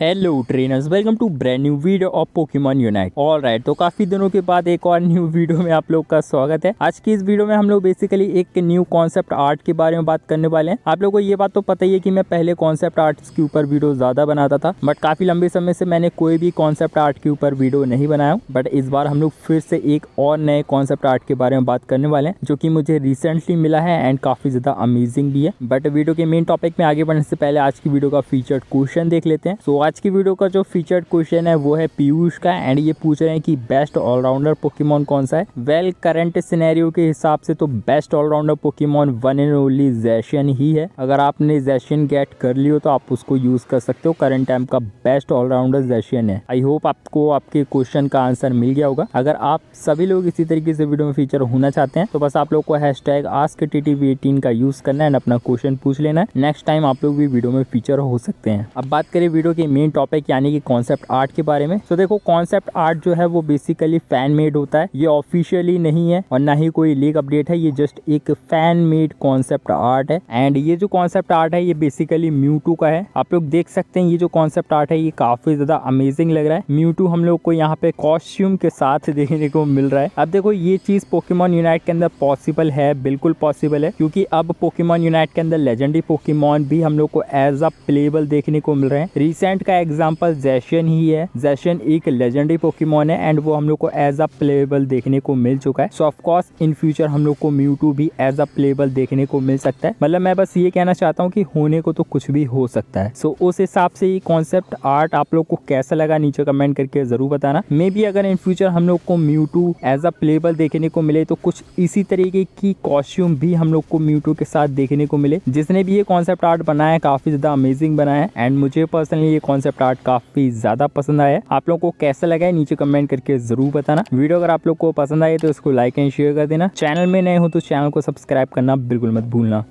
hello trainers welcome to brand new video of Pokemon Unite all right तो काफी दिनों के बाद एक और न्यू वीडियो में आप लोग का स्वागत है आज की इस वीडियो में हम लोग बेसिकली एक न्यू कॉन्सेप्ट आर्ट के बारे में बात करने वाले हैं आप लोगों को ये बात तो पता ही है कि मैं पहले कॉन्सेप्ट आर्ट के ऊपर वीडियो ज्यादा बनाता था बट काफी लंबे समय से मैंने कोई भी कॉन्सेप्ट आर्ट के ऊपर वीडियो नहीं बनाया बट इस बार हम लोग फिर से एक और नए कॉन्सेप्ट आर्ट के बारे में बात करने वाले हैं जो की मुझे रिसेंटली मिला है एंड काफी ज्यादा अमेजिंग भी है बट वीडियो के मेन टॉपिक में आगे बढ़ने से पहले आज की वीडियो का फीचर क्वेश्चन देख लेते हैं सो आज की वीडियो का जो फीचर्ड क्वेश्चन है वो है पीयूष का एंड ये पूछ रहे हैं कि बेस्ट ऑलराउंडर पोकेमोन कौन सा है वेल करंट सिनेरियो के हिसाब से तो best allrounder Pokemon one and only Zacian ही है अगर आपने जैशियन गेट कर ली हो तो आप उसको यूज कर सकते हो करंट टाइम का बेस्ट ऑलराउंडर जैशियन है आई होप आपको आपके क्वेश्चन का आंसर मिल गया होगा अगर आप सभी लोग इसी तरीके से वीडियो में फीचर होना चाहते हैं तो बस आप लोग को हैश टैग का यूज करना है अपना क्वेश्चन पूछ लेना नेक्स्ट टाइम आप लोग भी वीडियो में फीचर हो सकते हैं अब बात करें वीडियो के मेन टॉपिक यानी कि कॉन्सेप्ट आर्ट के बारे में तो देखो कॉन्सेप्ट आर्ट जो है वो बेसिकली फैन मेड होता है ये ऑफिशियली नहीं है और ना ही कोई लीक अपडेट है ये जस्ट एक फैन मेड कॉन्सेप्ट आर्ट है एंड ये जो कॉन्सेप्ट आर्ट है ये बेसिकली म्यूटू का है आप लोग देख सकते हैं ये जो कॉन्सेप्ट आर्ट है ये काफी ज्यादा अमेजिंग लग रहा है म्यूटू हम लोग को यहाँ पे कॉस्ट्यूम के साथ देखने को मिल रहा है अब देखो ये चीज पोकेमॉन यूनाइट के अंदर पॉसिबल है बिल्कुल पॉसिबल है क्योंकि अब पोकेमॉन यूनाइट के अंदर लेजेंडरी पोकेमॉन भी हम लोग को एज अ प्लेबल देखने को मिल रहे हैं रिसेंट का एग्जाम्पल जैशन ही है जैशन एक लेजेंडरी पोकेमोन है एंड वो हम लोग को एज अ प्लेबल देखने को मिल चुका है सो ऑफकोर्स इन फ्यूचर हम लोग को म्यूटू भी एज अ प्लेबल देखने को मिल सकता है मतलब मैं बस ये कहना चाहता हूँ कि होने को तो कुछ भी हो सकता है सो so, उस हिसाब से ये कॉन्सेप्ट आर्ट आप लोग को कैसा लगा नीचे कमेंट करके जरूर बताना मे बी अगर इन फ्यूचर हम लोग को म्यूटू एज अ प्लेबल देखने को मिले तो कुछ इसी तरीके की कॉस्ट्यूम भी हम लोग को म्यूटू के साथ देखने को मिले जिसने भी ये कॉन्सेप्ट आर्ट बनाया काफी ज्यादा अमेजिंग बनाया एंड मुझे पर्सनली ये कॉन्सेप्ट आर्ट काफी ज्यादा पसंद आया आप लोग को कैसा लगा है नीचे कमेंट करके जरूर बताना वीडियो अगर आप लोग को पसंद आए तो उसको लाइक एंड शेयर कर देना चैनल में नए हो तो चैनल को सब्सक्राइब करना बिल्कुल मत भूलना